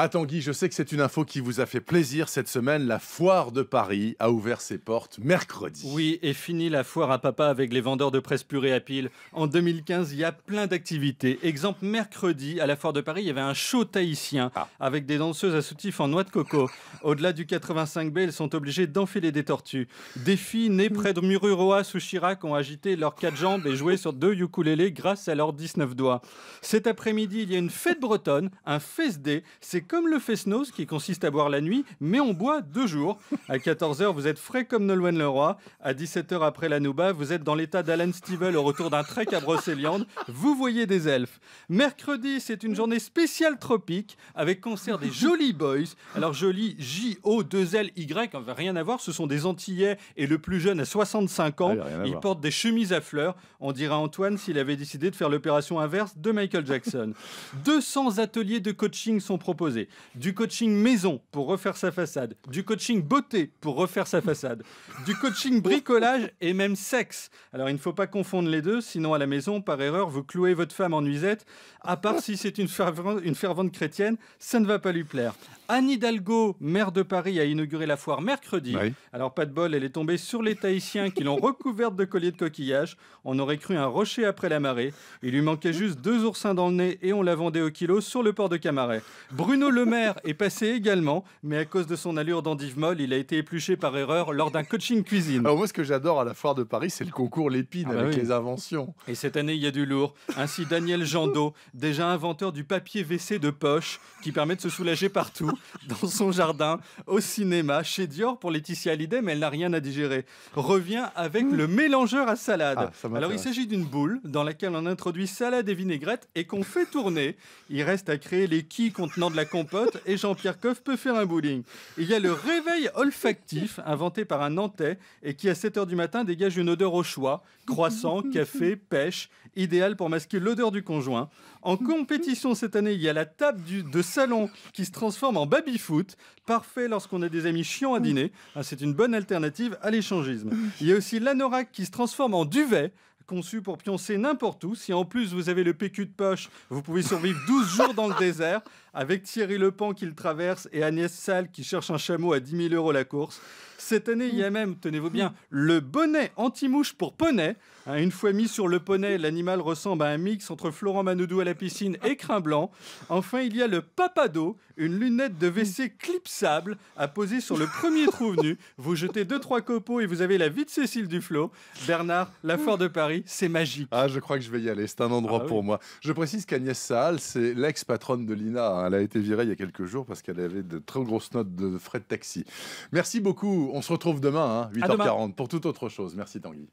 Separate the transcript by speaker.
Speaker 1: Attends ah, Guy, je sais que c'est une info qui vous a fait plaisir cette semaine. La foire de Paris a ouvert ses portes mercredi. Oui, et fini la foire à papa avec les vendeurs de presse purée à pile. En 2015,
Speaker 2: il y a plein d'activités. Exemple, mercredi, à la foire de Paris, il y avait un show tahitien ah. avec des danseuses à soutif en noix de coco. Au-delà du 85B, elles sont obligées d'enfiler des tortues. Des filles nées près de Mururoa sous Chirac ont agité leurs quatre jambes et joué sur deux ukulélés grâce à leurs 19 doigts. Cet après-midi, il y a une fête bretonne, un fest day. C'est comme le Fesnos qui consiste à boire la nuit, mais on boit deux jours. À 14h, vous êtes frais comme Nolwenn Leroy. À 17h après la Nouba, vous êtes dans l'état d'Alan Stevel au retour d'un trek à Brocéliande. Vous voyez des elfes. Mercredi, c'est une journée spéciale tropique avec concert des Jolly Boys. Alors joli J-O-2-L-Y, veut hein, rien à voir, ce sont des Antillais et le plus jeune a 65 ans. Ah, il porte des chemises à fleurs. On dirait Antoine s'il avait décidé de faire l'opération inverse de Michael Jackson. 200 ateliers de coaching sont proposés du coaching maison pour refaire sa façade, du coaching beauté pour refaire sa façade, du coaching bricolage et même sexe. Alors il ne faut pas confondre les deux, sinon à la maison, par erreur, vous clouez votre femme en nuisette, à part si c'est une, fervente, chrétienne, ça ne va pas lui plaire. Anne Hidalgo, maire de Paris, a inauguré la foire mercredi. Alors pas de bol, elle est tombée sur les Tahitiens qui l'ont recouverte de colliers de coquillages. On aurait cru un rocher après la marée. Il lui manquait juste deux oursins dans le nez et on la vendait au kilo sur le port de Camaret. Bruno Le Maire est passé également, mais à cause de son allure d'endive molle, il a été épluché par erreur lors d'un coaching
Speaker 1: cuisine. moi, ce que j'adore à la foire de Paris, c'est le concours Lépine ah bah avec les inventions.
Speaker 2: Et cette année, il y a du lourd. Ainsi, Daniel Jandot, déjà inventeur du papier WC de poche, qui permet de se soulager partout, dans son jardin, au cinéma, chez Dior pour Laetitia Hallyday, mais elle n'a rien à digérer, revient avec le mélangeur à salade. Ah, Alors il s'agit d'une boule dans laquelle on introduit salade et vinaigrette et qu'on fait tourner. Il reste à créer les quilles contenant de la compote et Jean-Pierre Coff peut faire un bowling. Il y a le réveil olfactif inventé par un Nantais et qui à 7h du matin dégage une odeur au choix, croissant, café, pêche, idéal pour masquer l'odeur du conjoint. En compétition cette année, il y a la table de salon qui se transforme en baby-foot, parfait lorsqu'on a des amis chiants à dîner. Ah, c'est une bonne alternative à l'échangisme. Il y a aussi l'anorak qui se transforme en duvet, conçu pour pioncer n'importe où. Si en plus vous avez le PQ de poche, vous pouvez survivre 12 jours dans le désert avec Thierry Lepan qui le traverse et Agnès Salle qui cherche un chameau à 10 000 euros la course. Cette année, il y a mm. même, tenez-vous bien, mm. le bonnet anti-mouche pour poney. Hein, une fois mis sur le poney, l'animal ressemble à un mix entre Florent Manoudou à la piscine et Crin Blanc. Enfin, il y a le papado, une lunette de WC mm. clipsable à poser sur le premier trou venu. Vous jetez deux, trois copeaux
Speaker 1: et vous avez la vie de Cécile Duflot. Bernard, la foire de Paris, c'est magique. Ah, je crois que je vais y aller. C'est un endroit ah pour moi. Je précise qu'Agnès Salle, c'est l'ex-patronne de l'INA. Hein elle a été virée il y a quelques jours parce qu'elle avait de très grosses notes de frais de taxi. Merci beaucoup. On se retrouve demain, 8h40, hein, pour toute autre chose. Merci Tanguy.